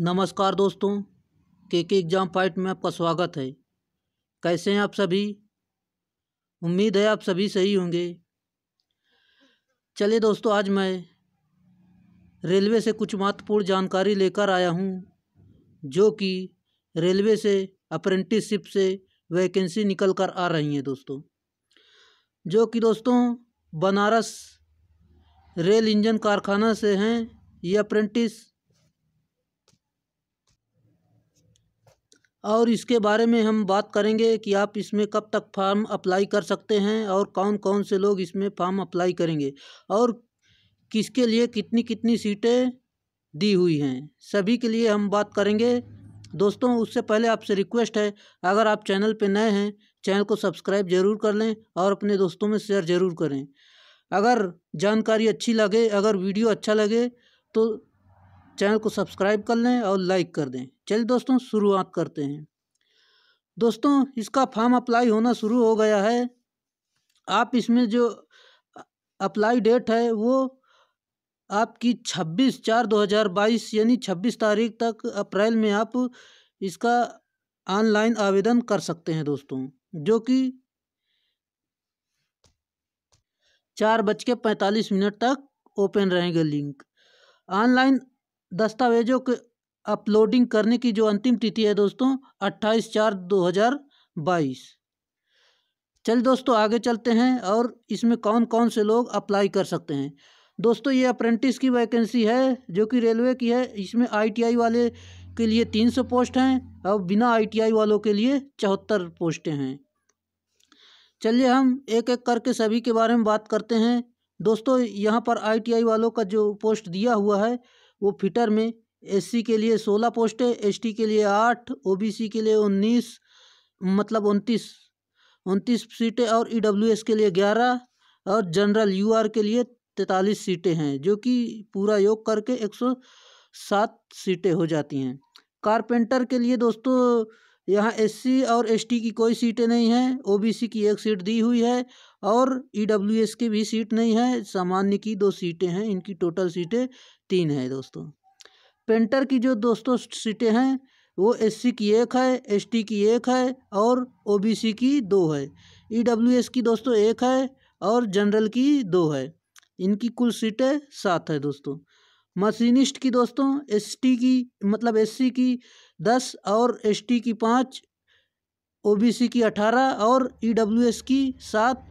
नमस्कार दोस्तों के के एग्ज़ाम पॉइंट में आपका स्वागत है कैसे हैं आप सभी उम्मीद है आप सभी सही होंगे चलिए दोस्तों आज मैं रेलवे से कुछ महत्वपूर्ण जानकारी लेकर आया हूं जो कि रेलवे से अप्रेंटिसशिप से वैकेंसी निकल कर आ रही हैं दोस्तों जो कि दोस्तों बनारस रेल इंजन कारखाना से हैं ये अप्रेंटिस और इसके बारे में हम बात करेंगे कि आप इसमें कब तक फॉर्म अप्लाई कर सकते हैं और कौन कौन से लोग इसमें फॉर्म अप्लाई करेंगे और किसके लिए कितनी कितनी सीटें दी हुई हैं सभी के लिए हम बात करेंगे दोस्तों उससे पहले आपसे रिक्वेस्ट है अगर आप चैनल पर नए हैं चैनल को सब्सक्राइब ज़रूर कर लें और अपने दोस्तों में शेयर ज़रूर करें अगर जानकारी अच्छी लगे अगर वीडियो अच्छा लगे तो चैनल को सब्सक्राइब कर लें और लाइक कर दें चलिए दोस्तों शुरुआत करते हैं दोस्तों इसका फॉर्म अप्लाई होना शुरू हो गया है आप इसमें जो अप्लाई डेट है वो आपकी 26 चार 2022 यानी 26 तारीख तक अप्रैल में आप इसका ऑनलाइन आवेदन कर सकते हैं दोस्तों जो कि चार बज के पैंतालीस मिनट तक ओपन रहेंगे लिंक ऑनलाइन दस्तावेज़ों के अपलोडिंग करने की जो अंतिम तिथि है दोस्तों अट्ठाईस चार दो हज़ार बाईस चल दोस्तों आगे चलते हैं और इसमें कौन कौन से लोग अप्लाई कर सकते हैं दोस्तों ये अप्रेंटिस की वैकेंसी है जो कि रेलवे की है इसमें आईटीआई वाले के लिए तीन सौ पोस्ट हैं और बिना आईटीआई वालों के लिए चौहत्तर पोस्टें हैं चलिए हम एक एक करके सभी के बारे में बात करते हैं दोस्तों यहाँ पर आईटीआई वालों का जो पोस्ट दिया हुआ है वो फिटर में एससी के लिए सोलह पोस्ट है एसटी के लिए आठ ओबीसी के लिए उन्नीस मतलब उनतीस उनतीस सीटें और ईडब्ल्यूएस e के लिए ग्यारह और जनरल यूआर के लिए तैतालीस सीटें हैं जो कि पूरा योग करके एक सौ सात सीटें हो जाती हैं कारपेंटर के लिए दोस्तों यहाँ एससी और एसटी की कोई सीटें नहीं हैं ओबीसी की एक सीट दी हुई है और ईडब्ल्यूएस e की भी सीट नहीं है सामान्य की दो सीटें हैं इनकी टोटल सीटें तीन है दोस्तों पेंटर की जो दोस्तों सीटें हैं वो एससी की एक है एसटी की एक है और ओबीसी की दो है ईडब्ल्यूएस की दोस्तों एक है और जनरल की दो है इनकी कुल सीटें सात है दोस्तों मशीनिस्ट की दोस्तों एसटी की मतलब एससी की दस और एसटी की पाँच ओबीसी की अठारह और ईडब्ल्यूएस की सात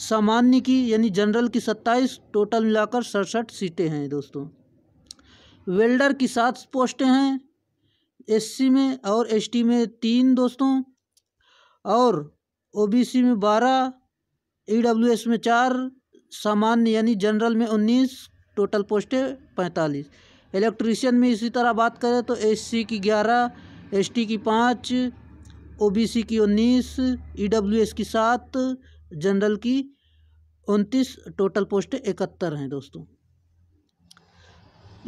सामान्य की यानी जनरल की सत्ताईस टोटल मिलाकर सड़सठ सीटें हैं दोस्तों वेल्डर की सात पोस्टें हैं एससी में और एसटी में तीन दोस्तों और ओबीसी में बारह ईडब्ल्यूएस में चार सामान्य यानी जनरल में उन्नीस टोटल पोस्टें पैंतालीस इलेक्ट्रीशियन में इसी तरह बात करें तो एससी की ग्यारह एसटी की पाँच ओबीसी की उन्नीस ईडब्ल्यूएस की सात जनरल की उनतीस टोटल पोस्टें इकहत्तर हैं दोस्तों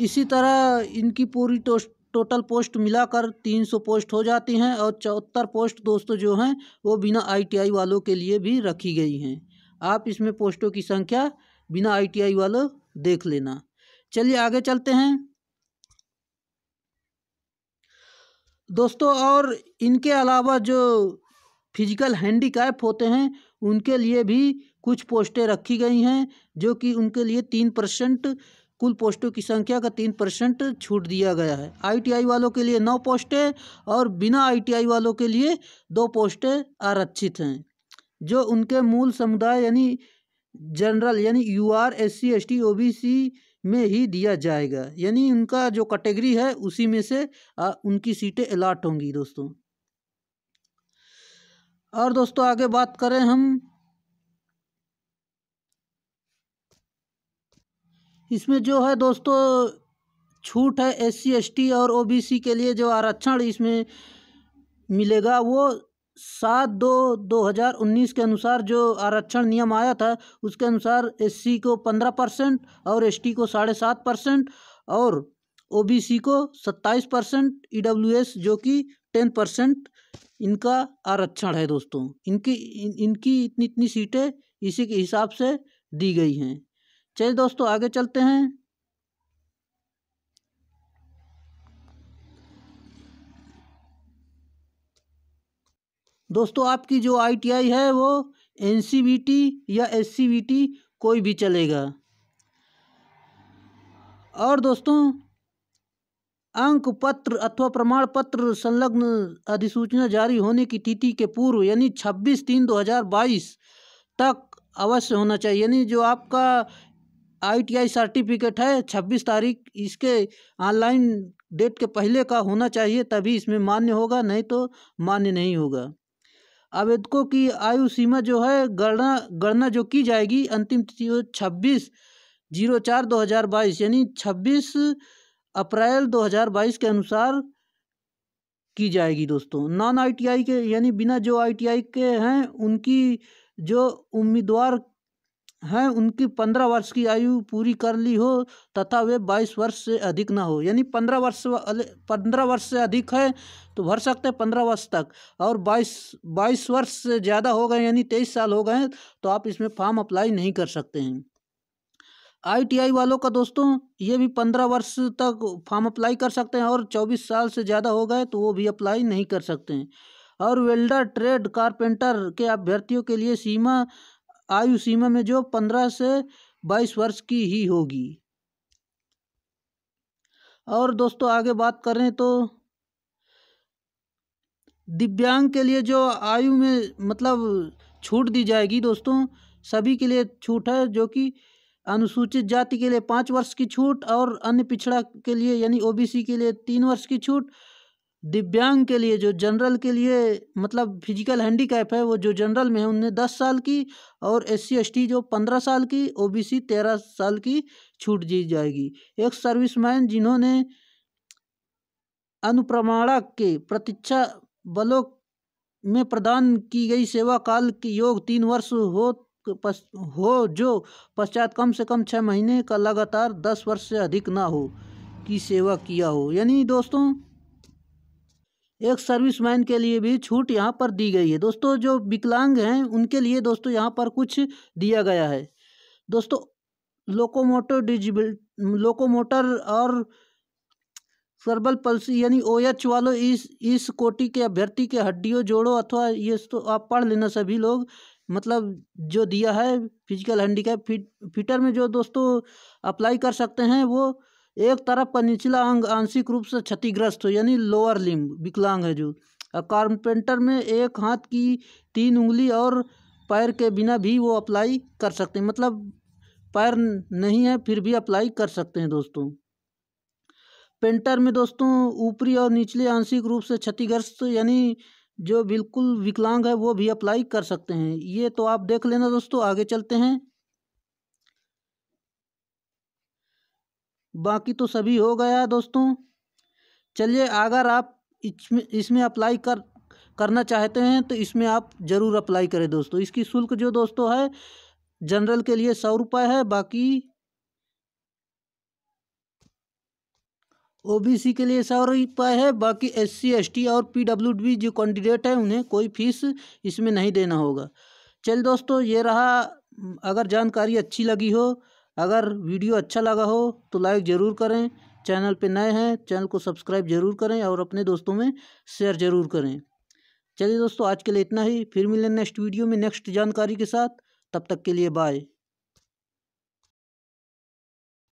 इसी तरह इनकी पूरी टोटल पोस्ट मिलाकर तीन सौ पोस्ट हो जाती हैं और चौहत्तर पोस्ट दोस्तों जो हैं वो बिना आईटीआई वालों के लिए भी रखी गई हैं आप इसमें पोस्टों की संख्या बिना आईटीआई वालों देख लेना चलिए आगे चलते हैं दोस्तों और इनके अलावा जो फिजिकल हैंडीकैप होते हैं उनके लिए भी कुछ पोस्टें रखी गई हैं जो कि उनके लिए तीन परसेंट कुल पोस्टों की संख्या का तीन परसेंट छूट दिया गया है आईटीआई वालों के लिए नौ पोस्टें और बिना आईटीआई वालों के लिए दो पोस्टें आरक्षित हैं जो उनके मूल समुदाय यानी जनरल यानी U R S C S T O B C में ही दिया जाएगा यानी उनका जो कैटेगरी है उसी में से आ, उनकी सीटें अलाट होंगी दोस्तों और दोस्तों आगे बात करें हम इसमें जो है दोस्तों छूट है एस सी एस टी और ओ बी सी के लिए जो आरक्षण इसमें मिलेगा वो सात दो दो हज़ार उन्नीस के अनुसार जो आरक्षण नियम आया था उसके अनुसार एस सी को पंद्रह परसेंट और एस टी को साढ़े सात परसेंट और ओ बी सी को सत्ताईस परसेंट ई डब्ल्यू एस जो कि टेन परसेंट इनका आरक्षण है दोस्तों इनकी इन, इनकी इतनी इतनी सीटें इसी के हिसाब से दी गई हैं चलिए दोस्तों आगे चलते हैं दोस्तों आपकी जो आईटीआई है वो एनसीबीटी या एससीबीटी कोई भी चलेगा और दोस्तों अंक पत्र अथवा प्रमाण पत्र संलग्न अधिसूचना जारी होने की तिथि के पूर्व यानी 26 तीन 2022 तक अवश्य होना चाहिए यानी जो आपका आईटीआई सर्टिफिकेट है 26 तारीख इसके ऑनलाइन डेट के पहले का होना चाहिए तभी इसमें मान्य होगा नहीं तो मान्य नहीं होगा आवेदकों की आयु सीमा जो है गणना गणना जो की जाएगी अंतिम तिथि छब्बीस जीरो चार दो हज़ार बाईस यानी छब्बीस अप्रैल 2022 के अनुसार की जाएगी दोस्तों नॉन आईटीआई के यानी बिना जो आईटीआई के हैं उनकी जो उम्मीदवार हैं उनकी पंद्रह वर्ष की आयु पूरी कर ली हो तथा वे बाईस वर्ष से अधिक ना हो यानी पंद्रह वर्ष पंद्रह वर्ष से अधिक है तो भर सकते हैं पंद्रह वर्ष तक और बाईस बाईस वर्ष से ज़्यादा हो गए यानी तेईस साल हो गए तो आप इसमें फॉर्म अप्लाई नहीं कर सकते हैं आईटीआई वालों का दोस्तों ये भी पंद्रह वर्ष तक फॉर्म अप्लाई कर सकते हैं और चौबीस साल से ज़्यादा हो गए तो वो भी अप्लाई नहीं कर सकते हैं और वेल्डर ट्रेड कारपेंटर के अभ्यर्थियों के लिए सीमा आयु सीमा में जो पंद्रह से बाईस वर्ष की ही होगी और दोस्तों आगे बात करें तो दिव्यांग के लिए जो आयु में मतलब छूट दी जाएगी दोस्तों सभी के लिए छूट है जो कि अनुसूचित जाति के लिए पाँच वर्ष की छूट और अन्य पिछड़ा के लिए यानी ओबीसी के लिए तीन वर्ष की छूट दिव्यांग के लिए जो जनरल के लिए मतलब फिजिकल हैंडीकैप है वो जो जनरल में है उनने दस साल की और एस सी जो पंद्रह साल की सी तेरह साल की छूट दी जाएगी एक सर्विसमैन जिन्होंने अनुप्रमाणक के प्रतीक्षा बलों में प्रदान की गई सेवा काल की योग तीन वर्ष हो पस, हो जो पश्चात कम से कम छः महीने का लगातार दस वर्ष से अधिक ना हो की सेवा किया हो यानी दोस्तों एक सर्विस मैन के लिए भी छूट यहाँ पर दी गई है दोस्तों जो विकलांग हैं उनके लिए दोस्तों यहाँ पर कुछ दिया गया है दोस्तों लोकोमोटर डिजिबल लोकोमोटर और सर्बल पल्स यानी ओ एच वालों इस इस कोटि के अभ्यर्थी के हड्डियों जोड़ों अथवा ये तो आप पढ़ लेना सभी लोग मतलब जो दिया है फिजिकल हैंडीकैप फिट फिटर में जो दोस्तों अप्लाई कर सकते हैं वो एक तरफ का निचला अंग आंशिक रूप से क्षतिग्रस्त हो यानी लोअर लिम्ब विकलांग है जो कारपेंटर में एक हाथ की तीन उंगली और पैर के बिना भी वो अप्लाई कर सकते हैं मतलब पैर नहीं है फिर भी अप्लाई कर सकते हैं दोस्तों पेंटर में दोस्तों ऊपरी और निचले आंशिक रूप से क्षतिग्रस्त यानी जो बिल्कुल विकलांग है वो भी अप्लाई कर सकते हैं ये तो आप देख लेना दोस्तों आगे चलते हैं बाकी तो सभी हो गया है दोस्तों चलिए अगर आप इसमें इसमें अप्लाई कर करना चाहते हैं तो इसमें आप ज़रूर अप्लाई करें दोस्तों इसकी शुल्क जो दोस्तों है जनरल के लिए सौ रुपये है बाकी ओबीसी के लिए सौ उपाय है बाकी एससी एसटी और पीडब्ल्यूडी जो कैंडिडेट हैं उन्हें कोई फीस इसमें नहीं देना होगा चल दोस्तों ये रहा अगर जानकारी अच्छी लगी हो अगर वीडियो अच्छा लगा हो तो लाइक ज़रूर करें चैनल पे नए हैं चैनल को सब्सक्राइब ज़रूर करें और अपने दोस्तों में शेयर ज़रूर करें चलिए दोस्तों आज के लिए इतना ही फिर मिलें नेक्स्ट वीडियो में नेक्स्ट जानकारी के साथ तब तक के लिए बाय